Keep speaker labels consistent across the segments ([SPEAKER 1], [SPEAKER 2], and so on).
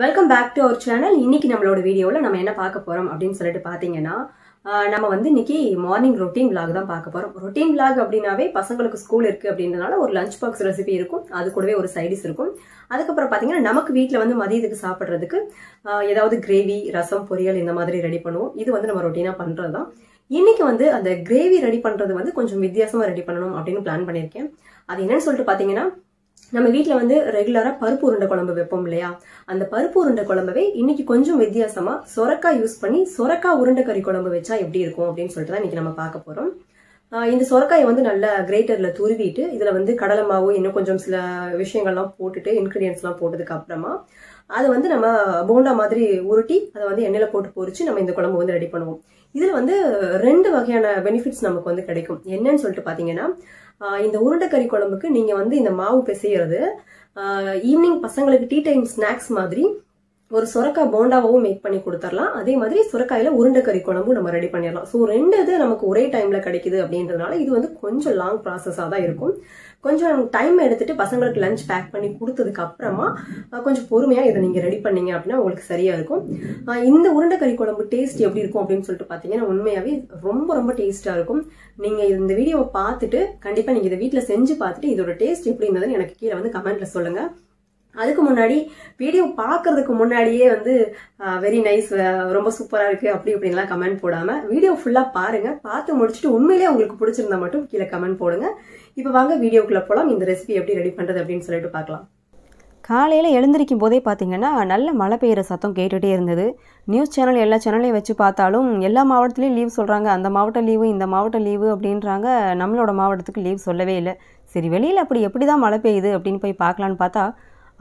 [SPEAKER 1] welcome back to our channel இன்னைக்கு நம்மளோட வீடியோவில் நம்ம என்ன பார்க்க போகிறோம் அப்படின்னு சொல்லிட்டு பார்த்தீங்கன்னா நம்ம வந்து இன்னைக்கு மார்னிங் ரொட்டீன் விலாக் தான் பார்க்க போகிறோம் ரொட்டீன் விலாக் அப்படின்னாவே பசங்களுக்கு ஸ்கூல் இருக்குது அப்படின்றதுனால ஒரு லஞ்ச் பாக்ஸ் ரெசிபி இருக்கும் அது கூடவே ஒரு சைடிஸ் இருக்கும் அதுக்கப்புறம் பார்த்தீங்கன்னா நமக்கு வீட்டில் வந்து மதியத்துக்கு சாப்பிட்றதுக்கு ஏதாவது கிரேவி ரசம் பொரியல் இந்த மாதிரி ரெடி பண்ணுவோம் இது வந்து நம்ம ரொட்டீனாக பண்ணுறது தான் இன்னைக்கு வந்து அந்த கிரேவி ரெடி பண்ணுறது வந்து கொஞ்சம் வித்தியாசமாக ரெடி பண்ணணும் அப்படின்னு பிளான் பண்ணியிருக்கேன் அது என்னன்னு சொல்லிட்டு பார்த்தீங்கன்னா நம்ம வீட்டில் வந்து ரெகுலராக பருப்பு உருண்டை குழம்பு வைப்போம் இல்லையா அந்த பருப்பு உருண்டை குழம்பவே இன்னைக்கு கொஞ்சம் வித்தியாசமாக சொரக்கா யூஸ் பண்ணி சொரக்கா உருண்டை கறி குழம்பு வச்சா எப்படி இருக்கும் அப்படின்னு சொல்லிட்டு தான் இன்னைக்கு நம்ம பார்க்க போகிறோம் இந்த சொரக்காயை வந்து நல்லா கிரேட்டரில் துருவிட்டு இதில் வந்து கடலை மாவு இன்னும் கொஞ்சம் சில விஷயங்கள்லாம் போட்டுட்டு இன்க்ரீடியன்ஸ்லாம் போட்டதுக்கு அப்புறமா அதை வந்து நம்ம போண்டா மாதிரி உருட்டி அதை வந்து எண்ணெயில் போட்டு பொறிச்சு நம்ம இந்த குழம்பு வந்து ரெடி பண்ணுவோம் இதில் வந்து ரெண்டு வகையான பெனிஃபிட்ஸ் நமக்கு வந்து கிடைக்கும் என்னன்னு சொல்லிட்டு பார்த்தீங்கன்னா இந்த உருண்டைக்கறி குழம்புக்கு நீங்கள் வந்து இந்த மாவு பிசைகிறது ஈவினிங் பசங்களுக்கு டீ டைம் ஸ்நாக்ஸ் மாதிரி ஒரு சுரக்காய் போண்டாவும் மேக் பண்ணி கொடுத்துடலாம் அதே மாதிரி சுரக்காயில உருண்டைக்கறி குழம்பும் நம்ம ரெடி பண்ணிடலாம் ஸோ ரெண்டு இது நமக்கு ஒரே டைம்ல கிடைக்குது அப்படின்றதுனால இது வந்து கொஞ்சம் லாங் ப்ராசஸாக தான் இருக்கும் கொஞ்சம் டைம் எடுத்துட்டு பசங்களுக்கு லஞ்ச் பேக் பண்ணி கொடுத்ததுக்கு அப்புறமா கொஞ்சம் பொறுமையாக இதை நீங்கள் ரெடி பண்ணீங்க அப்படின்னா உங்களுக்கு சரியாக இருக்கும் இந்த உருண்டைக்கறி குழம்பு டேஸ்ட் எப்படி இருக்கும் அப்படின்னு சொல்லிட்டு பார்த்தீங்கன்னா உண்மையாகவே ரொம்ப ரொம்ப டேஸ்ட்டாக இருக்கும் நீங்கள் இந்த வீடியோவை பார்த்துட்டு கண்டிப்பாக நீங்கள் இதை வீட்டில் செஞ்சு பார்த்துட்டு இதோட டேஸ்ட் எப்படி இருந்ததுன்னு எனக்கு கீழே வந்து கமெண்ட்டில் சொல்லுங்கள் அதுக்கு முன்னாடி வீடியோ பார்க்கறதுக்கு முன்னாடியே வந்து வெரி நைஸ் ரொம்ப சூப்பராக இருக்குது அப்படி இப்படின்லாம் கமெண்ட் போடாமல் வீடியோ ஃபுல்லாக பாருங்கள் பார்த்து முடிச்சுட்டு உண்மையிலே உங்களுக்கு பிடிச்சிருந்தா மட்டும் கீழே கமெண்ட் போடுங்க இப்போ வாங்க வீடியோக்குள்ளே போகலாம் இந்த ரெசிபி எப்படி ரெடி பண்ணுறது அப்படின்னு சொல்லிட்டு பார்க்கலாம் காலையில் எழுந்திரிக்கும் போதே பார்த்திங்கன்னா நல்ல மழை பெய்கிற சத்தம் கேட்டுகிட்டே இருந்தது நியூஸ் சேனல் எல்லா சேனலையும் வச்சு பார்த்தாலும் எல்லா மாவட்டத்துலேயும் லீவ் சொல்கிறாங்க அந்த மாவட்ட லீவு இந்த மாவட்ட லீவு அப்படின்றாங்க நம்மளோட மாவட்டத்துக்கு லீவ் சொல்லவே இல்லை சரி வெளியில் அப்படி எப்படி தான் மழை பெய்யுது அப்படின்னு போய் பார்க்கலான்னு பார்த்தா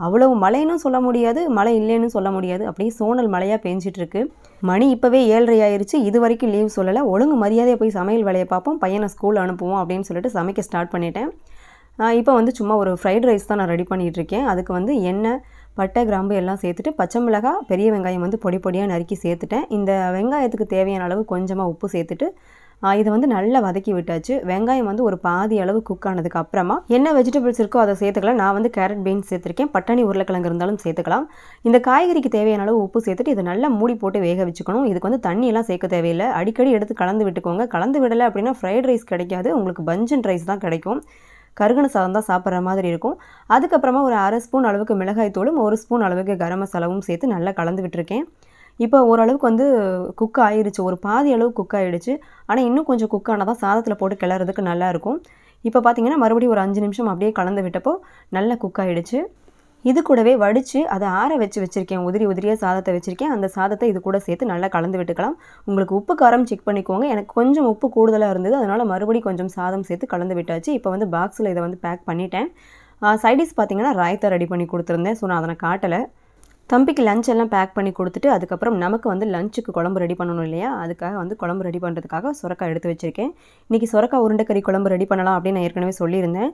[SPEAKER 1] அவ்வளவு மழைன்னு சொல்ல முடியாது மழை இல்லைன்னு சொல்ல முடியாது அப்படியே சோனல் மழையாக பெஞ்சிட்ருக்கு மணி இப்போவே ஏழரை ஆயிடுச்சு இது வரைக்கும் லீவ் சொல்லலை ஒழுங்கு மரியாதையாக போய் சமையல் வேலையை பார்ப்போம் பையனை ஸ்கூல் அனுப்புவோம் அப்படின்னு சொல்லிட்டு சமைக்க ஸ்டார்ட் பண்ணிட்டேன் இப்போ வந்து சும்மா ஒரு ஃப்ரைட் ரைஸ் தான் நான் ரெடி இருக்கேன் அதுக்கு வந்து எண்ணெய் பட்டை கிராம்பு எல்லாம் சேர்த்துட்டு பச்சை மிளகாய் பெரிய வெங்காயம் வந்து பொடி பொடியாக நறுக்கி சேர்த்துட்டேன் இந்த வெங்காயத்துக்கு தேவையான அளவு கொஞ்சமாக உப்பு சேர்த்துட்டு இதை வந்து நல்லா வதக்கி விட்டாச்சு வெங்காயம் வந்து ஒரு பாதி அளவு குக் ஆனதுக்கு அப்புறமா என்ன வெஜிடபிள்ஸ் இருக்கோ அதை சேர்த்துக்கலாம் நான் வந்து கேரட் பீன்ஸ் சேர்த்துருக்கேன் பட்டாணி உருளைக்கிழங்கு இருந்தாலும் சேர்த்துக்கலாம் இந்த காய்கறிக்கு தேவையான அளவு உப்பு சேர்த்துட்டு இதை நல்லா மூடி போட்டு வேக வச்சுக்கணும் இதுக்கு வந்து தண்ணியெல்லாம் சேர்க்க தேவையில்லை அடிக்கடி எடுத்து கலந்து விட்டுக்கோங்க கலந்து விடலை அப்படின்னா ஃப்ரைட் ரைஸ் கிடைக்காது உங்களுக்கு பஞ்சன் ரைஸ் தான் கிடைக்கும் கருகண சாதம் தான் சாப்பிட்ற மாதிரி இருக்கும் அதுக்கப்புறமா ஒரு அரை ஸ்பூன் அளவுக்கு மிளகாய் தூளும் ஒரு ஸ்பூன் அளவுக்கு கரம் மசாலாவும் சேர்த்து நல்லா கலந்து விட்டுருக்கேன் இப்போ ஓரளவுக்கு வந்து குக் ஆயிடுச்சு ஒரு பாதி அளவு குக் ஆகிடுச்சு ஆனால் இன்னும் கொஞ்சம் குக் ஆனால் தான் சாதத்தில் போட்டு கிளறதுக்கு நல்லாயிருக்கும் இப்போ பார்த்தீங்கன்னா மறுபடியும் ஒரு அஞ்சு நிமிஷம் அப்படியே கலந்து விட்டப்போ நல்லா குக் ஆகிடுச்சு இது கூடவே வடித்து அதை ஆற வச்சு வச்சுருக்கேன் உதிரி உதிரியாக சாதத்தை வச்சுருக்கேன் அந்த சாதத்தை இது கூட சேர்த்து நல்லா கலந்து விட்டுக்கலாம் உங்களுக்கு உப்பு காரம் செக் பண்ணிக்கோங்க எனக்கு கொஞ்சம் உப்பு கூடுதலாக இருந்தது அதனால் மறுபடியும் கொஞ்சம் சாதம் சேர்த்து கலந்து விட்டாச்சு இப்போ வந்து பாக்ஸில் இதை வந்து பேக் பண்ணிட்டேன் சைடிஸ் பார்த்திங்கன்னா ராய்த்தா ரெடி பண்ணி கொடுத்துருந்தேன் ஸோ நான் அதனை காட்டலை தம்பிக்கு லஞ்ச் எல்லாம் பேக் பண்ணி கொடுத்துட்டு அதுக்கப்புறம் நமக்கு வந்து லஞ்சுக்கு குழம்பு ரெடி பண்ணணும் இல்லையா அதுக்காக வந்து குழம்பு ரெடி பண்ணுறதுக்காக சுரக்காய் எடுத்து வச்சுருக்கேன் இன்றைக்கி சுரக்காய் உருண்டைக்கறி குழம்பு ரெடி பண்ணலாம் அப்படின்னு நான் ஏற்கனவே சொல்லியிருந்தேன்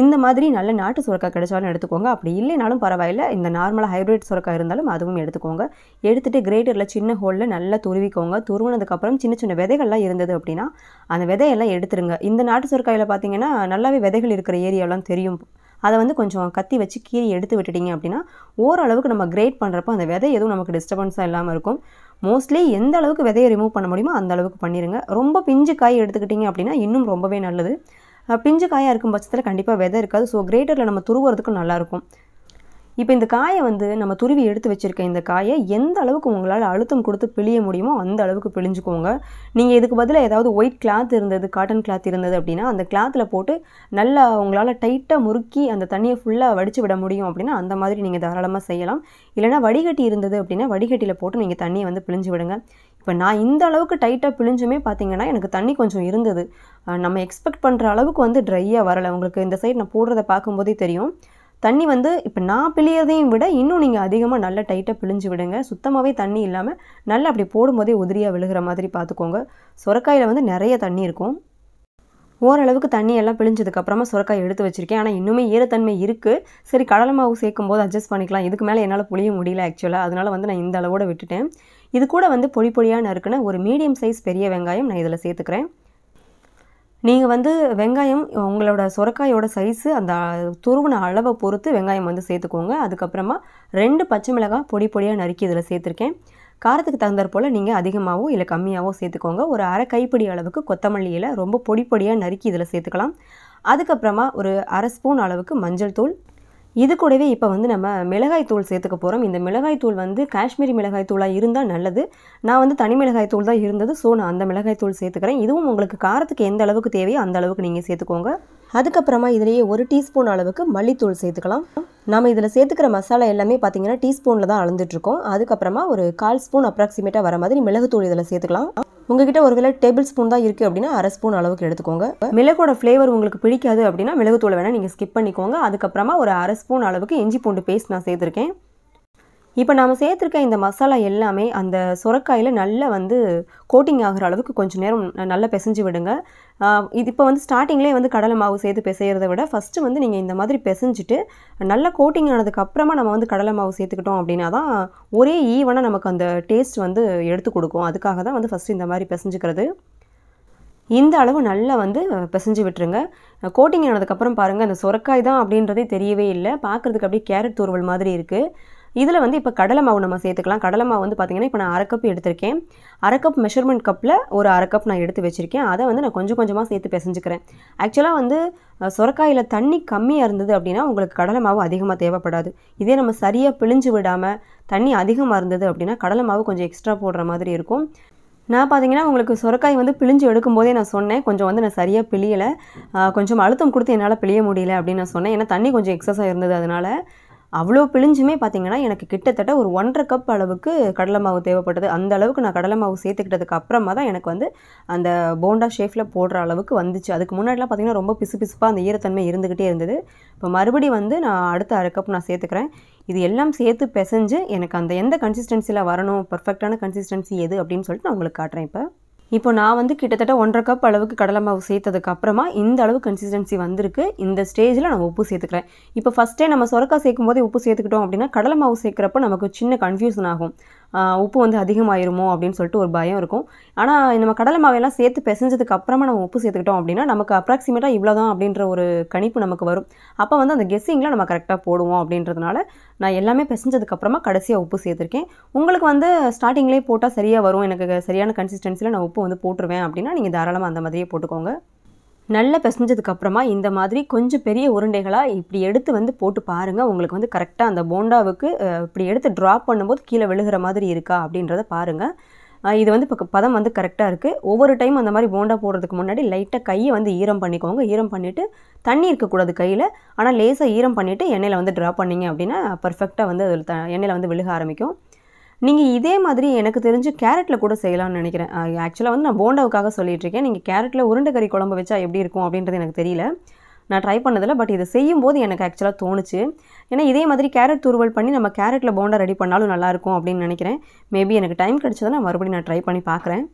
[SPEAKER 1] இந்த மாதிரி நல்ல நாட்டு சுரக்காய் கிடைச்சாலும் எடுத்துக்கோங்க அப்படி இல்லைனாலும் பரவாயில்ல இந்த நார்மலாக ஹைப்ரிட் சுரக்காய் இருந்தாலும் அதுவும் எடுத்துக்கோங்க எடுத்துகிட்டு கிரேட்டரில் சின்ன ஹோலில் நல்லா துருவிக்கோங்க துருவினதுக்கப்புறம் சின்ன சின்ன விதைகள்லாம் இருந்தது அப்படின்னா அந்த விதையெல்லாம் எடுத்துருங்க இந்த நாட்டு சுரக்காயில் பார்த்தீங்கன்னா நல்லாவே விதைகள் இருக்கிற ஏரியாலாம் தெரியும் அதை வந்து கொஞ்சம் கத்தி வச்சு கீழே எடுத்து விட்டுட்டிங்க அப்படின்னா ஓரளவுக்கு நம்ம கிரேட் பண்ணுறப்போ அந்த விதை எதுவும் நமக்கு டிஸ்டர்பன்ஸாக இல்லாமல் இருக்கும் மோஸ்ட்லி எந்த அளவுக்கு விதையை ரிமூவ் பண்ண முடியுமோ அந்த அளவுக்கு பண்ணிடுங்க ரொம்ப பிஞ்சு காய் எடுத்துக்கிட்டிங்க அப்படின்னா இன்னும் ரொம்பவே நல்லது பிஞ்சு காயாக இருக்கும் பட்சத்தில் கண்டிப்பாக விதை இருக்காது ஸோ கிரேட்டரில் நம்ம துருவுறதுக்கும் நல்லாயிருக்கும் இப்போ இந்த காயை வந்து நம்ம துருவி எடுத்து வச்சுருக்க இந்த காயை எந்த அளவுக்கு உங்களால் அழுத்தம் கொடுத்து பிழிய முடியுமோ அந்த அளவுக்கு பிழிஞ்சுக்கோங்க நீங்கள் இதுக்கு பதிலாக ஏதாவது ஒயிட் கிளாத் இருந்தது காட்டன் கிளாத் இருந்தது அப்படின்னா அந்த கிளாத்தில் போட்டு நல்லா உங்களால் டைட்டாக முறுக்கி அந்த தண்ணியை ஃபுல்லாக வடித்து விட முடியும் அப்படின்னா அந்த மாதிரி நீங்கள் தாராளமாக செய்யலாம் இல்லைனா வடிகட்டி இருந்தது அப்படின்னா வடிகட்டியில் போட்டு நீங்கள் தண்ணியை வந்து பிழிஞ்சு விடுங்க இப்போ நான் இந்த அளவுக்கு டைட்டாக பிழிஞ்சுமே பார்த்தீங்கன்னா எனக்கு தண்ணி கொஞ்சம் இருந்தது நம்ம எக்ஸ்பெக்ட் பண்ணுற அளவுக்கு வந்து ட்ரையாக வரலை உங்களுக்கு இந்த சைடு நான் போடுறத பார்க்கும்போதே தெரியும் தண்ணி வந்து இப்போ நான் பிழியதையும் விட இன்னும் நீங்கள் அதிகமாக நல்லா டைட்டாக பிழிஞ்சு விடுங்க சுத்தமாகவே தண்ணி இல்லாமல் நல்லா அப்படி போடும்போதே உதிரியாக விழுகிற மாதிரி பார்த்துக்கோங்க சுரக்காயில் வந்து நிறைய தண்ணி இருக்கும் ஓரளவுக்கு தண்ணி எல்லாம் பிழிஞ்சதுக்கப்புறமா சுரக்காய் எடுத்து வச்சுருக்கேன் ஆனால் இன்னுமே ஈரத்தன்மை இருக்குது சரி கடலை மாவு சேர்க்கும் போது அட்ஜஸ்ட் பண்ணிக்கலாம் இதுக்கு மேலே என்னால் புளிய முடியல ஆக்சுவலாக அதனால் வந்து நான் இந்த அளவோடு விட்டுட்டேன் இது கூட வந்து பொடி பொடியான இருக்குன்னு ஒரு மீடியம் சைஸ் பெரிய வெங்காயம் நான் இதில் சேர்த்துக்கிறேன் நீங்கள் வந்து வெங்காயம் உங்களோட சுரக்காயோட சைஸு அந்த துருவின அளவை பொறுத்து வெங்காயம் வந்து சேர்த்துக்கோங்க அதுக்கப்புறமா ரெண்டு பச்சை மிளகாய் பொடி பொடியாக நறுக்கி இதில் சேர்த்துருக்கேன் காரத்துக்கு தகுந்தாற்போல் போல் நீங்கள் அதிகமாகவோ இல்லை கம்மியாகவோ சேர்த்துக்கோங்க ஒரு அரை கைப்பிடி அளவுக்கு கொத்தமல்லியில் ரொம்ப பொடி பொடியாக நறுக்கி இதில் சேர்த்துக்கலாம் அதுக்கப்புறமா ஒரு அரை ஸ்பூன் அளவுக்கு மஞ்சள் தூள் இது கூடவே இப்போ வந்து நம்ம மிளகாய் தூள் சேர்த்துக்க போகிறோம் இந்த மிளகாய் தூள் வந்து காஷ்மீரி மிளகாய் தூளாக இருந்தால் நல்லது நான் வந்து தனி மிளகாய் தூள் தான் இருந்தது ஸோ நான் அந்த மிளகாய் தூள் சேர்த்துக்கிறேன் இதுவும் உங்களுக்கு காரத்துக்கு எந்த அளவுக்கு தேவையோ அந்த அளவுக்கு நீங்கள் சேர்த்துக்கோங்க அதுக்கப்புறமா இதிலேயே ஒரு டீஸ்பூன் அளவுக்கு மல்லித்தூள் சேர்த்துக்கலாம் நம்ம இதில் சேர்த்துக்கிற மசாலா எல்லாமே பார்த்தீங்கன்னா டீஸ்பூனில் தான் அளந்துட்டுருக்கோம் அதுக்கப்புறமா ஒரு கால் ஸ்பூன் அப்ராக்சிமேட்டாக வர மாதிரி மிளகுத்தூள் இதில் சேர்த்துக்கலாம் உங்ககிட்ட ஒருவேளை டேபிள் ஸ்பூன் தான் இருக்குது அப்படின்னா அரை ஸ்பூன் அளவுக்கு எடுத்துக்கோங்க மிளகோட ஃப்ளேவர் உங்களுக்கு பிடிக்காது அப்படின்னா மிளகு தூள் வேணால் நீங்கள் ஸ்கிப் பண்ணிக்கோங்க அதுக்கப்புறமா ஒரு அரை ஸ்பூன் அளவுக்கு இஞ்சி பூண்டு பேஸ்ட் நான் சேர்த்துருக்கேன் இப்போ நாம் சேர்த்துருக்க இந்த மசாலா எல்லாமே அந்த சுரக்காயில் நல்லா வந்து கோட்டிங் ஆகிற அளவுக்கு கொஞ்சம் நேரம் நல்லா பிசைஞ்சு விடுங்க இது இப்போ வந்து ஸ்டார்டிங்லேயே வந்து கடலை மாவு சேர்த்து பிசைகிறத விட ஃபஸ்ட்டு வந்து நீங்கள் இந்த மாதிரி பிசைஞ்சிட்டு நல்லா கோட்டிங் ஆனதுக்கப்புறமா நம்ம வந்து கடலை மாவு சேர்த்துக்கிட்டோம் அப்படின்னா தான் ஒரே ஈவனாக நமக்கு அந்த டேஸ்ட் வந்து எடுத்து கொடுக்கும் அதுக்காக தான் வந்து ஃபஸ்ட்டு இந்த மாதிரி பிசைஞ்சுக்கிறது இந்த அளவு நல்லா வந்து பிசைஞ்சு விட்டுருங்க கோட்டிங் ஆனதுக்கப்புறம் பாருங்கள் அந்த சுரக்காய் தான் அப்படின்றதே தெரியவே இல்லை பார்க்குறதுக்கு அப்படியே கேரட் தூர்வல் மாதிரி இருக்குது இதில் வந்து இப்போ கடலை மாவு நம்ம சேர்த்துக்கலாம் கடலை மாவு வந்து பார்த்திங்கன்னா இப்போ நான் அரை கப் எடுத்திருக்கேன் அரை கப் மெஷர்மெண்ட் கப்பில் ஒரு அரை கப் நான் எடுத்து வச்சுருக்கேன் அதை வந்து நான் கொஞ்சம் கொஞ்சமாக சேர்த்து பிசைஞ்சுக்கிறேன் ஆக்சுவலாக வந்து சுரக்காயில் தண்ணி கம்மியாக இருந்தது அப்படின்னா உங்களுக்கு கடலை மாவு அதிகமாக தேவைப்படாது இதே நம்ம சரியாக பிழிஞ்சு விடாமல் தண்ணி அதிகமாக இருந்தது அப்படின்னா கடலை மாவு கொஞ்சம் எக்ஸ்ட்ரா போடுற மாதிரி இருக்கும் நான் பார்த்தீங்கன்னா உங்களுக்கு சுரக்காய் வந்து பிழிஞ்சு எடுக்கும்போதே நான் சொன்னேன் கொஞ்சம் வந்து நான் சரியாக பிழியலை கொஞ்சம் அழுத்தம் கொடுத்து என்னால் பிழிய முடியல அப்படின்னு நான் சொன்னேன் ஏன்னா தண்ணி கொஞ்சம் எக்ஸஸாக இருந்தது அதனால் அவ்வளோ பிழிஞ்சுமே பார்த்திங்கன்னா எனக்கு கிட்டத்தட்ட ஒரு ஒன்றரை கப் அளவுக்கு கடலை மாவு தேவைப்பட்டது அந்த அளவுக்கு நான் கடலை மாவு சேர்த்துக்கிட்டதுக்கு அப்புறமா தான் எனக்கு வந்து அந்த போண்டா ஷேஃபில் போடுற அளவுக்கு வந்துச்சு அதுக்கு முன்னாடிலாம் பார்த்திங்கன்னா ரொம்ப பிசுபிசுப்பாக அந்த ஈரத்தன்மை இருந்துக்கிட்டே இருந்தது இப்போ மறுபடி வந்து நான் அடுத்த அரை கப் நான் சேர்த்துக்கிறேன் இது எல்லாம் சேர்த்து பிசைஞ்சு எனக்கு அந்த எந்த கன்சிஸ்டன்சியில் வரணும் பர்ஃபெக்டான கன்சிஸ்டன்சி எது அப்படின்னு சொல்லிட்டு நான் உங்களுக்கு காட்டுறேன் இப்போ இப்போ நான் வந்து கிட்டத்தட்ட ஒன்றரை கப் அளவுக்கு கடலை மாவு சேர்த்ததுக்கு அப்புறமா இந்த அளவு கன்சிஸ்டன்சி வந்திருக்கு இந்த ஸ்டேஜில் நான் உப்பு சேர்த்துக்கிறேன் இப்போ ஃபஸ்ட்டே நம்ம சொரக்காய் சேர்க்கும் போதே உப்பு சேர்த்துக்கிட்டோம் அப்படின்னா கடலை மாவு சேர்க்குறப்ப நமக்கு சின்ன கன்ஃபியூஷன் ஆகும் உப்பு வந்து அதிகமாயிருமோ அப்படின்னு சொல்லிட்டு ஒரு பயம் இருக்கும் ஆனால் நம்ம கடலை மாவையெல்லாம் சேர்த்து பிசைஞ்சதுக்கு அப்புறமா நம்ம உப்பு சேர்த்துக்கிட்டோம் அப்படின்னா நமக்கு அப்ராக்சிமேட்டாக இவ்வளோ தான் அப்படின்ற ஒரு கணிப்பு நமக்கு வரும் அப்போ வந்து அந்த கெஸ்ஸிங்கில் நம்ம கரெக்டாக போடுவோம் அப்படின்றதுனால நான் எல்லாமே அப்புறமா கடைசியாக உப்பு சேர்த்துருக்கேன் உங்களுக்கு வந்து ஸ்டார்டிங்லேயே போட்டால் சரியாக வரும் எனக்கு சரியான கன்சிஸ்டன்சியில் நான் உப்பு வந்து போட்டுருவேன் அப்படின்னா நீங்கள் தாராளமாக அந்த மாதிரியே போட்டுக்கோங்க நல்லா அப்புறமா இந்த மாதிரி கொஞ்சம் பெரிய உருண்டைகளாக இப்படி எடுத்து வந்து போட்டு பாருங்கள் உங்களுக்கு வந்து கரெக்டாக அந்த போண்டாவுக்கு இப்படி எடுத்து ட்ராப் பண்ணும்போது கீழே விழுகிற மாதிரி இருக்கா அப்படின்றத பாருங்கள் இது வந்து இப்போ பதம் வந்து கரெக்டாக இருக்குது ஒவ்வொரு டைம் அந்த மாதிரி போண்டா போடுறதுக்கு முன்னாடி லைட்டாக கையை வந்து ஈரம் பண்ணிக்கோங்க ஈரம் பண்ணிவிட்டு தண்ணி இருக்கக்கூடாது கையில் ஆனால் லேசாக ஈரம் பண்ணிவிட்டு எண்ணெயில் வந்து ட்ரா பண்ணிங்க அப்படின்னா பர்ஃபெக்டாக வந்து அதில் த எண்ணெயில் வந்து விழுக ஆரம்பிக்கும் நீங்கள் இதே மாதிரி எனக்கு தெரிஞ்சு கேரட்டில் கூட செய்யலாம்னு நினைக்கிறேன் ஆக்சுவலாக வந்து நான் போண்டாவுக்காக இருக்கேன் நீங்கள் கேரட்டில் உருண்டை கறி குழம்பு வச்சா எப்படி இருக்கும் அப்படின்றது எனக்கு தெரியல நான் ட்ரை பண்ணதில்லை பட் இதை செய்யும்போது எனக்கு ஆக்சுவலாக தோணுச்சு ஏன்னா இதே மாதிரி கேரட் துருவல் பண்ணி நம்ம கேரட்டில் போண்டா ரெடி பண்ணாலும் நல்லாயிருக்கும் அப்படின்னு நினைக்கிறேன் மேபி எனக்கு டைம் கிடச்சதை நான் மறுபடியும் நான் ட்ரை பண்ணி பார்க்குறேன்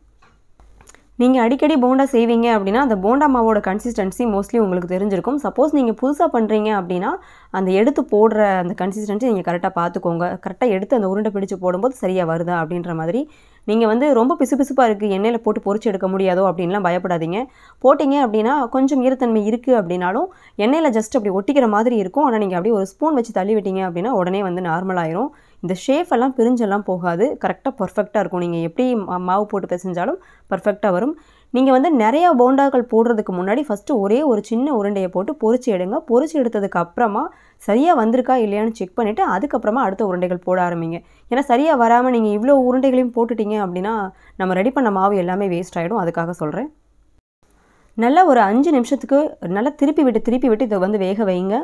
[SPEAKER 1] நீங்கள் அடிக்கடி போண்டா செய்வீங்க அப்படின்னா அந்த போண்டா மாவோட கன்சிஸ்டன்சி மோஸ்ட்லி உங்களுக்கு தெரிஞ்சிருக்கும் சப்போஸ் நீங்கள் புதுசாக பண்ணுறீங்க அப்படின்னா அந்த எடுத்து போடுற அந்த கன்சிஸ்டன்சி நீங்கள் கரெக்டாக பார்த்துக்கோங்க கரெக்டாக எடுத்து அந்த உருண்டை பிடிச்சு போடும்போது சரியாக வருதா அப்படின்ற மாதிரி நீங்கள் வந்து ரொம்ப பிசுபிசுப்பாக இருக்குது எண்ணெயில் போட்டு பொறிச்சு எடுக்க முடியாதோ அப்படின்லாம் பயப்படாதீங்க போட்டிங்க அப்படின்னா கொஞ்சம் ஈரத்தன்மை இருக்குது அப்படின்னாலும் எண்ணெயில் ஜஸ்ட் அப்படி ஒட்டிக்கிற மாதிரி இருக்கும் ஆனால் நீங்கள் அப்படியே ஒரு ஸ்பூன் வச்சு தள்ளி விட்டீங்க அப்படின்னா உடனே வந்து நார்மலாயிரும் இந்த ஷேஃப் எல்லாம் பிரிஞ்செல்லாம் போகாது கரெக்டாக பர்ஃபெக்டாக இருக்கும் நீங்கள் எப்படி மாவு போட்டு பிசைஞ்சாலும் பர்ஃபெக்டாக வரும் நீங்கள் வந்து நிறையா போண்டாக்கள் போடுறதுக்கு முன்னாடி ஃபஸ்ட்டு ஒரே ஒரு சின்ன உருண்டையை போட்டு பொறிச்சு எடுங்க பொறிச்சு எடுத்ததுக்கு அப்புறமா சரியாக வந்திருக்கா இல்லையான்னு செக் பண்ணிவிட்டு அதுக்கப்புறமா அடுத்த உருண்டைகள் போட ஆரம்பிங்க ஏன்னா சரியாக வராமல் நீங்கள் இவ்வளோ உருண்டைகளையும் போட்டுட்டீங்க அப்படின்னா நம்ம ரெடி பண்ண மாவு எல்லாமே வேஸ்ட் ஆகிடும் அதுக்காக சொல்கிறேன் நல்லா ஒரு அஞ்சு நிமிஷத்துக்கு நல்லா திருப்பி விட்டு திருப்பி விட்டு இதை வந்து வேக வைங்க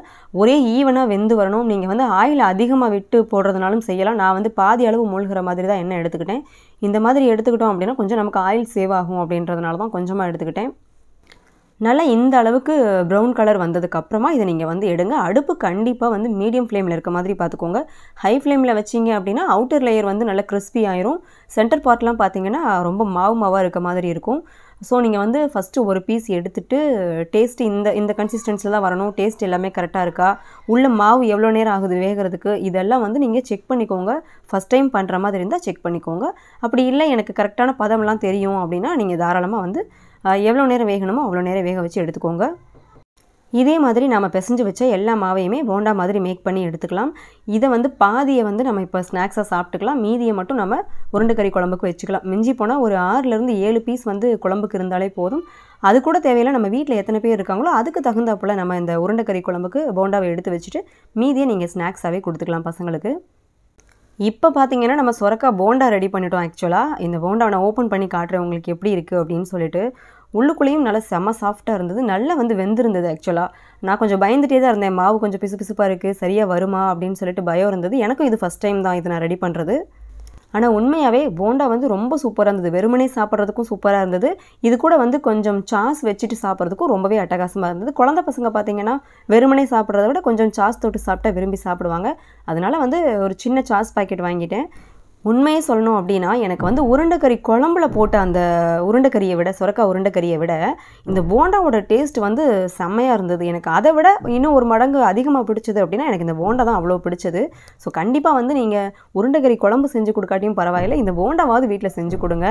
[SPEAKER 1] ஒரே ஈவனாக வெந்து வரணும் நீங்கள் வந்து ஆயில் அதிகமாக விட்டு போடுறதுனாலும் செய்யலாம் நான் வந்து பாதி அளவு மூழ்கிற மாதிரி தான் எண்ணெய் எடுத்துக்கிட்டேன் இந்த மாதிரி எடுத்துக்கிட்டோம் அப்படின்னா கொஞ்சம் நமக்கு ஆயில் சேவ் ஆகும் அப்படின்றதுனால தான் கொஞ்சமாக எடுத்துக்கிட்டேன் நல்லா இந்த அளவுக்கு ப்ரௌன் கலர் வந்ததுக்கப்புறமா இதை நீங்கள் வந்து எடுங்க அடுப்பு கண்டிப்பாக வந்து மீடியம் ஃப்ளேமில் இருக்க மாதிரி பார்த்துக்கோங்க ஹை ஃப்ளேமில் வச்சிங்க அப்படின்னா அவுட்டர் லேயர் வந்து நல்லா கிறிஸ்பி ஆயிரும் சென்டர் பார்ட்லாம் பார்த்தீங்கன்னா ரொம்ப மாவு மாவாக இருக்க மாதிரி இருக்கும் ஸோ நீங்கள் வந்து ஃபஸ்ட்டு ஒரு பீஸ் எடுத்துகிட்டு டேஸ்ட் இந்த இந்த கன்சிஸ்டன்சியில் தான் வரணும் டேஸ்ட் எல்லாமே கரெக்டாக இருக்கா உள்ள மாவு எவ்வளோ நேரம் ஆகுது வேகிறதுக்கு இதெல்லாம் வந்து நீங்கள் செக் பண்ணிக்கோங்க ஃபஸ்ட் டைம் பண்ணுற மாதிரி இருந்தால் செக் பண்ணிக்கோங்க அப்படி இல்லை எனக்கு கரெக்டான பதம்லாம் தெரியும் அப்படின்னா நீங்கள் தாராளமாக வந்து எவ்வளோ நேரம் வேகணுமோ அவ்வளோ நேரம் வேக வச்சு எடுத்துக்கோங்க இதே மாதிரி நம்ம பிசைஞ்சு வச்ச எல்லா மாவையுமே போண்டா மாதிரி மேக் பண்ணி எடுத்துக்கலாம் இதை வந்து பாதியை வந்து நம்ம இப்போ ஸ்நாக்ஸாக சாப்பிட்டுக்கலாம் மீதியை மட்டும் நம்ம உருண்டைக்கறி குழம்புக்கு வச்சுக்கலாம் மிஞ்சி போனால் ஒரு ஆறுலேருந்து ஏழு பீஸ் வந்து குழம்புக்கு இருந்தாலே போதும் அது கூட தேவையில்லை நம்ம வீட்டில் எத்தனை பேர் இருக்காங்களோ அதுக்கு தகுந்தாப்புல நம்ம இந்த உருண்டைக்கறி குழம்புக்கு போண்டாவை எடுத்து வச்சுட்டு மீதியை நீங்கள் ஸ்நாக்ஸாகவே கொடுத்துக்கலாம் பசங்களுக்கு இப்போ பார்த்தீங்கன்னா நம்ம சொரக்கா போண்டா ரெடி பண்ணிட்டோம் ஆக்சுவலாக இந்த போண்டாவை நான் ஓப்பன் பண்ணி காட்டுறேன் உங்களுக்கு எப்படி இருக்குது அப்படின்னு சொல்லிட்டு உள்ளுக்குள்ளேயும் நல்லா செம சாஃப்டாக இருந்தது நல்லா வந்து வெந்திருந்தது ஆக்சுவலாக நான் கொஞ்சம் பயந்துகிட்டே தான் இருந்தேன் மாவு கொஞ்சம் பிசு பிசுப்பாக இருக்குது சரியாக வருமா அப்படின்னு சொல்லிட்டு பயம் இருந்தது எனக்கும் இது ஃபஸ்ட் டைம் தான் இது நான் ரெடி பண்ணுறது ஆனால் உண்மையாகவே போண்டா வந்து ரொம்ப சூப்பராக இருந்தது வெறுமனே சாப்பிட்றதுக்கும் சூப்பராக இருந்தது இது கூட வந்து கொஞ்சம் சாஸ் வச்சுட்டு சாப்பிட்றதுக்கும் ரொம்பவே அட்டகாசமாக இருந்தது குழந்த பசங்க பார்த்தீங்கன்னா வெறுமனே சாப்பிட்றத விட கொஞ்சம் சாஸ் தொட்டு சாப்பிட்டா விரும்பி சாப்பிடுவாங்க அதனால் வந்து ஒரு சின்ன சாஸ் பாக்கெட் வாங்கிட்டேன் உண்மையை சொல்லணும் அப்படின்னா எனக்கு வந்து உருண்டைக்கறி குழம்புல போட்ட அந்த உருண்டைக்கறியை விட சுரக்காய் உருண்டைக்கறியை விட இந்த போண்டாவோட டேஸ்ட் வந்து செம்மையாக இருந்தது எனக்கு அதை விட இன்னும் ஒரு மடங்கு அதிகமாக பிடிச்சது அப்படின்னா எனக்கு இந்த போண்டா தான் அவ்வளோ பிடிச்சது ஸோ கண்டிப்பாக வந்து நீங்கள் உருண்டைக்கறி குழம்பு செஞ்சு கொடுக்காட்டியும் பரவாயில்ல இந்த போண்டாவாவது வீட்டில் செஞ்சு கொடுங்க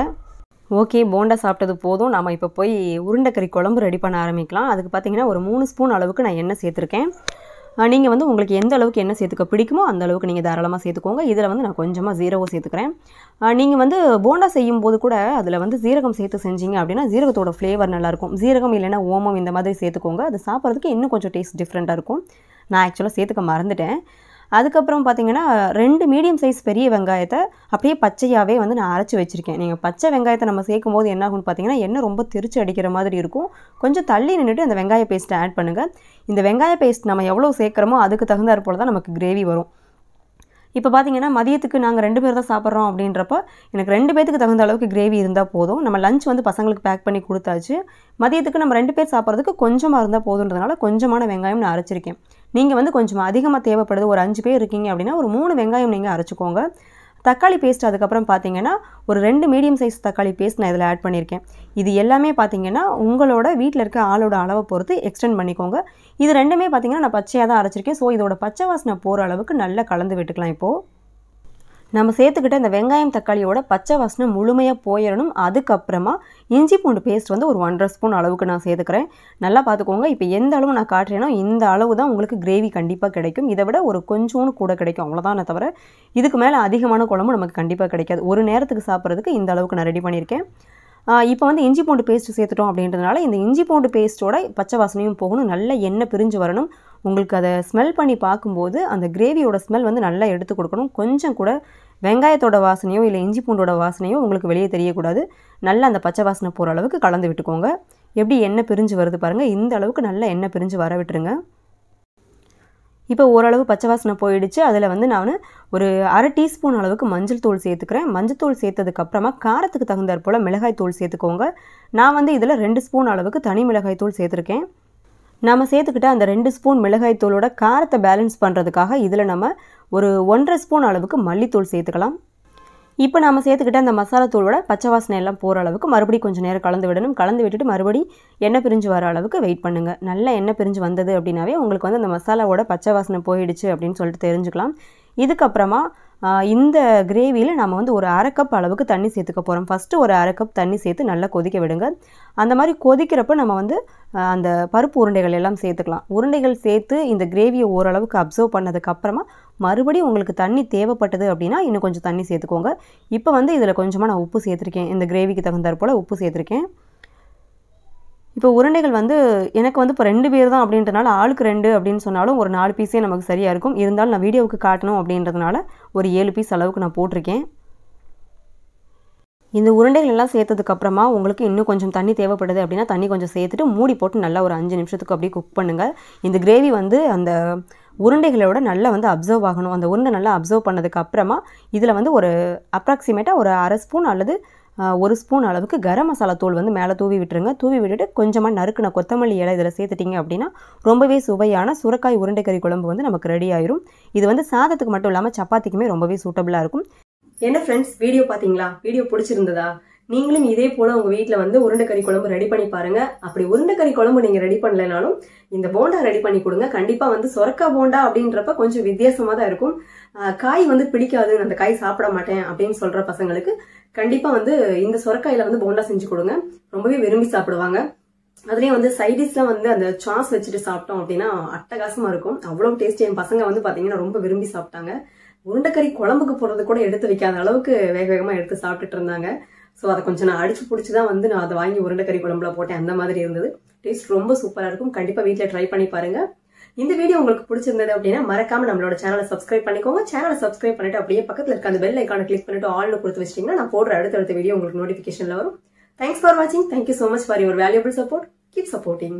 [SPEAKER 1] ஓகே போண்டா சாப்பிட்டது போதும் நம்ம இப்போ போய் உருண்டைக்கறி குழம்பு ரெடி பண்ண ஆரம்பிக்கலாம் அதுக்கு பார்த்திங்கன்னா ஒரு மூணு ஸ்பூன் அளவுக்கு நான் எண்ணெய் சேர்த்துருக்கேன் நீங்கள் வந்து உங்களுக்கு எந்த அளவுக்கு என்ன சேர்த்துக்க பிடிக்குமோ அந்த அளவுக்கு நீங்கள் தாராளமாக சேர்த்துக்கோங்க இதில் வந்து நான் கொஞ்சமாக ஜீரகம் சேர்த்துக்கிறேன் நீங்கள் வந்து போண்டா செய்யும் போது கூட அதில் வந்து ஜீரகம் சேர்த்து செஞ்சீங்க அப்படின்னா ஜீரகத்தோட ஃப்ளேவர் நல்லாயிருக்கும் ஜீரகம் இல்லைனா ஓமம் இந்த மாதிரி சேர்த்துக்கோங்க அது சாப்பிட்றதுக்கு இன்னும் கொஞ்சம் டேஸ்ட் டிஃப்ரெண்ட்டாக இருக்கும் நான் ஆக்சுவலாக சேர்த்துக்க மறந்துட்டேன் அதுக்கப்புறம் பார்த்திங்கன்னா ரெண்டு மீடியம் சைஸ் பெரிய வெங்காயத்தை அப்படியே பச்சையாகவே வந்து நான் அரைச்சி வச்சுருக்கேன் நீங்கள் பச்சை வெங்காயத்தை நம்ம சேர்க்கும் போது என்ன ஆகும்னு பார்த்தீங்கன்னா எண்ணெய் ரொம்ப திருச்சி அடிக்கிற மாதிரி இருக்கும் கொஞ்சம் தள்ளி நின்றுட்டு அந்த வெங்காய பேஸ்ட்டை ஆட் பண்ணுங்கள் இந்த வெங்காய பேஸ்ட் நம்ம எவ்வளோ சேர்க்குறோமோ அதுக்கு தகுந்தாற் போல் தான் நமக்கு கிரேவி வரும் இப்போ பார்த்தீங்கன்னா மதியத்துக்கு நாங்கள் ரெண்டு பேர் தான் சாப்பிட்றோம் அப்படின்றப்ப எனக்கு ரெண்டு பேத்துக்கு தகுந்த அளவுக்கு கிரேவி இருந்தால் போதும் நம்ம லஞ்ச் வந்து பசங்களுக்கு பேக் பண்ணி கொடுத்தாச்சு மதியத்துக்கு நம்ம ரெண்டு பேர் சாப்பிட்றதுக்கு கொஞ்சமாக இருந்தால் போதுன்றதுனால கொஞ்சமான வெங்காயம் நான் அரைச்சிருக்கேன் நீங்கள் வந்து கொஞ்சம் அதிகமாக தேவைப்படுது ஒரு அஞ்சு பேர் இருக்கீங்க அப்படின்னா ஒரு மூணு வெங்காயம் நீங்கள் அரைச்சிக்கோங்க தக்காளி பேஸ்ட் அதுக்கப்புறம் பார்த்தீங்கன்னா ஒரு ரெண்டு மீடியம் சைஸ் தக்காளி பேஸ்ட் நான் இதில் ஆட் பண்ணியிருக்கேன் இது எல்லாமே பார்த்தீங்கன்னா உங்களோட வீட்டில் இருக்க ஆளோட அளவை பொறுத்து எக்ஸ்டெண்ட் பண்ணிக்கோங்க இது ரெண்டுமே பார்த்தீங்கன்னா நான் பச்சையாக தான் அரைச்சிருக்கேன் ஸோ இதோட பச்சை வாசனை போகிற அளவுக்கு நல்லா கலந்து விட்டுக்கலாம் இப்போது நம்ம சேர்த்துக்கிட்ட அந்த வெங்காயம் தக்காளியோட பச்சை வாசனை முழுமையாக போயிடணும் அதுக்கப்புறமா இஞ்சி பூண்டு பேஸ்ட் வந்து ஒரு ஒன்றரை ஸ்பூன் அளவுக்கு நான் சேர்த்துக்கிறேன் நல்லா பார்த்துக்கோங்க இப்போ எந்த அளவு நான் காட்டுறேனோ இந்த அளவு தான் உங்களுக்கு கிரேவி கண்டிப்பாக கிடைக்கும் இதை விட ஒரு கொஞ்சோன்னு கூட கிடைக்கும் அவ்வளோதானே தவிர இதுக்கு மேலே அதிகமான குழம்பு நமக்கு கண்டிப்பாக கிடைக்காது ஒரு நேரத்துக்கு சாப்பிட்றதுக்கு இந்த அளவுக்கு நான் ரெடி பண்ணியிருக்கேன் இப்போ வந்து இஞ்சி பூண்டு பேஸ்ட்டு சேர்த்துட்டோம் அப்படின்றதுனால இந்த இஞ்சி பூண்டு பேஸ்ட்டோட பச்சை வாசனையும் போகணும் நல்ல எண்ணெய் பிரிஞ்சு வரணும் உங்களுக்கு அதை ஸ்மெல் பண்ணி பார்க்கும்போது அந்த கிரேவியோட ஸ்மெல் வந்து நல்லா எடுத்து கொடுக்கணும் கொஞ்சம் கூட வெங்காயத்தோட வாசனையோ இல்லை இஞ்சி பூண்டோட வாசனையோ உங்களுக்கு வெளியே தெரியக்கூடாது நல்லா அந்த பச்சை வாசனை போகிற அளவுக்கு கலந்து விட்டுக்கோங்க எப்படி எண்ணெய் பிரிஞ்சு வருது பாருங்கள் இந்த அளவுக்கு நல்லா எண்ணெய் பிரிஞ்சு வர விட்டுருங்க இப்போ ஓரளவு பச்சை வாசனை போயிடுச்சு அதில் வந்து நான் ஒரு அரை டீஸ்பூன் அளவுக்கு மஞ்சள் தூள் சேர்த்துக்கிறேன் மஞ்சள் தூள் சேர்த்ததுக்கப்புறமா காரத்துக்கு தகுந்தாற்போல் போல் மிளகாய் தூள் சேர்த்துக்கோங்க நான் வந்து இதில் ரெண்டு ஸ்பூன் அளவுக்கு தனி மிளகாய் தூள் சேர்த்துருக்கேன் நம்ம சேர்த்துக்கிட்ட அந்த ரெண்டு ஸ்பூன் மிளகாய் தூளோட காரத்தை பேலன்ஸ் பண்ணுறதுக்காக இதில் நம்ம ஒரு ஒன்றரை ஸ்பூன் அளவுக்கு மல்லித்தூள் சேர்த்துக்கலாம் இப்போ நம்ம சேர்த்துக்கிட்ட அந்த மசாலா தூளோட பச்சை வாசனை எல்லாம் போகிற அளவுக்கு மறுபடியும் கொஞ்சம் நேரம் கலந்து விடணும் கலந்து விட்டுட்டு மறுபடி எண்ணெய் பிரிஞ்சு வர அளவுக்கு வெயிட் பண்ணுங்கள் நல்லா எண்ணெய் பிரிஞ்சு வந்தது அப்படின்னாவே உங்களுக்கு வந்து அந்த மசாலாவோட பச்சை வாசனை போயிடுச்சு அப்படின்னு சொல்லிட்டு தெரிஞ்சுக்கலாம் இதுக்கப்புறமா இந்த கிரேவியில் நம்ம வந்து ஒரு அரை கப் அளவுக்கு தண்ணி சேர்த்துக்க போகிறோம் ஃபஸ்ட்டு ஒரு அரை கப் தண்ணி சேர்த்து நல்லா கொதிக்க விடுங்க அந்த மாதிரி கொதிக்கிறப்ப நம்ம வந்து அந்த பருப்பு உருண்டைகள் எல்லாம் சேர்த்துக்கலாம் உருண்டைகள் சேர்த்து இந்த கிரேவியை ஓரளவுக்கு அப்சர்வ் பண்ணதுக்கப்புறமா மறுபடியும் உங்களுக்கு தண்ணி தேவைப்பட்டது அப்படின்னா இன்னும் கொஞ்சம் தண்ணி சேர்த்துக்கோங்க இப்போ வந்து இதில் கொஞ்சமாக நான் உப்பு சேர்த்துருக்கேன் இந்த கிரேவிக்கு தகுந்தாற்போல் போல் உப்பு சேர்த்துருக்கேன் இப்போ உருண்டைகள் வந்து எனக்கு வந்து இப்போ ரெண்டு பேர் தான் அப்படின்றனால ஆளுக்கு ரெண்டு அப்படின்னு சொன்னாலும் ஒரு நாலு பீஸே நமக்கு சரியாக இருக்கும் இருந்தாலும் நான் வீடியோவுக்கு காட்டணும் அப்படின்றதுனால ஒரு ஏழு பீஸ் அளவுக்கு நான் போட்டிருக்கேன் இந்த உருண்டைகள் எல்லாம் சேர்த்ததுக்கப்புறமா உங்களுக்கு இன்னும் கொஞ்சம் தண்ணி தேவைப்படுது அப்படின்னா தண்ணி கொஞ்சம் சேர்த்துட்டு மூடி போட்டு நல்லா ஒரு அஞ்சு நிமிஷத்துக்கு அப்படியே குக் பண்ணுங்கள் இந்த கிரேவி வந்து அந்த உருண்டைகளோட நல்லா வந்து அப்சர்வ் ஆகணும் அந்த உருண்டை நல்லா அப்சர்வ் பண்ணதுக்கப்புறமா இதில் வந்து ஒரு அப்ராக்சிமேட்டாக ஒரு அரை ஸ்பூன் அல்லது ஒரு ஸ்பூன் அளவுக்கு கரம் மசாலா தூள் வந்து மேலே தூவி விட்டுருங்க தூவி விட்டுட்டு கொஞ்சமாக நறுக்குன கொத்தமல்லி இலை இதில் சேர்த்துட்டிங்க அப்படின்னா ரொம்பவே சுவையான சுரக்காய் உருண்டைக்கறி குழம்பு வந்து நமக்கு ரெடி ஆயிரும் இது வந்து சாதத்துக்கு மட்டும் இல்லாமல் சப்பாத்திக்குமே ரொம்பவே சூட்டபுளாக இருக்கும் என்ன ஃப்ரெண்ட்ஸ் வீடியோ பார்த்தீங்களா வீடியோ பிடிச்சிருந்ததா நீங்களும் இதே போல் உங்கள் வீட்டில் வந்து உருண்டைக்கறி குழம்பு ரெடி பண்ணி பாருங்கள் அப்படி உருண்டைக்கறி குழம்பு நீங்கள் ரெடி பண்ணலைனாலும் இந்த போண்டா ரெடி பண்ணி கொடுங்க கண்டிப்பாக வந்து சொரக்க போண்டா அப்படின்றப்ப கொஞ்சம் வித்தியாசமாக தான் இருக்கும் காய் வந்து பிடிக்காது அந்த காய் சாப்பிட மாட்டேன் அப்படின்னு சொல்கிற பசங்களுக்கு கண்டிப்பாக வந்து இந்த சொரக்காயில் வந்து போண்டா செஞ்சு கொடுங்க ரொம்பவே விரும்பி சாப்பிடுவாங்க அதுலேயும் வந்து சைடிஷ்லாம் வந்து அந்த சாஸ் வச்சுட்டு சாப்பிட்டோம் அப்படின்னா அட்டகாசமாக இருக்கும் அவ்வளோ டேஸ்ட் என் பசங்க வந்து பார்த்தீங்கன்னா ரொம்ப விரும்பி சாப்பிட்டாங்க உருண்டைக்கறி குழம்புக்கு போடுறது கூட எடுத்து வைக்காத அளவுக்கு வேக வேகமாக எடுத்து சாப்பிட்டுட்டு இருந்தாங்க ஸோ அதை கொஞ்சம் நான் அடிச்சு பிடிச்சி தான் வந்து நான் அதை வாங்கி உருண்டை கறி குழம்புல போட்டேன் அந்த மாதிரி இருந்தது டேஸ்ட் ரொம்ப சூப்பராக இருக்கும் கண்டிப்பாக வீட்டில் ட்ரை பண்ணி பாருங்க இந்த வீடியோ உங்களுக்கு பிடிச்சிருந்தது அப்படின்னா மறக்காம நம்மளோட சேனலை சப்ஸ்கிரைப் பண்ணிக்கோங்க சேனலை சப்ஸ்கிரைப் பண்ணிட்டு அப்படியே பக்கத்தில் இருக்க அந்த பெல் ஐக்கான கிளிக் பண்ணிட்டு ஆல்னு கொடுத்து வச்சிட்டிங்கன்னா நான் போடுற அடுத்தடுத்த வீடியோ உங்களுக்கு நோட்டிஃபிகேஷனில் வரும் தேங்க்ஸ் ஃபார் வாட்சிங் thank you so much for your valuable support keep supporting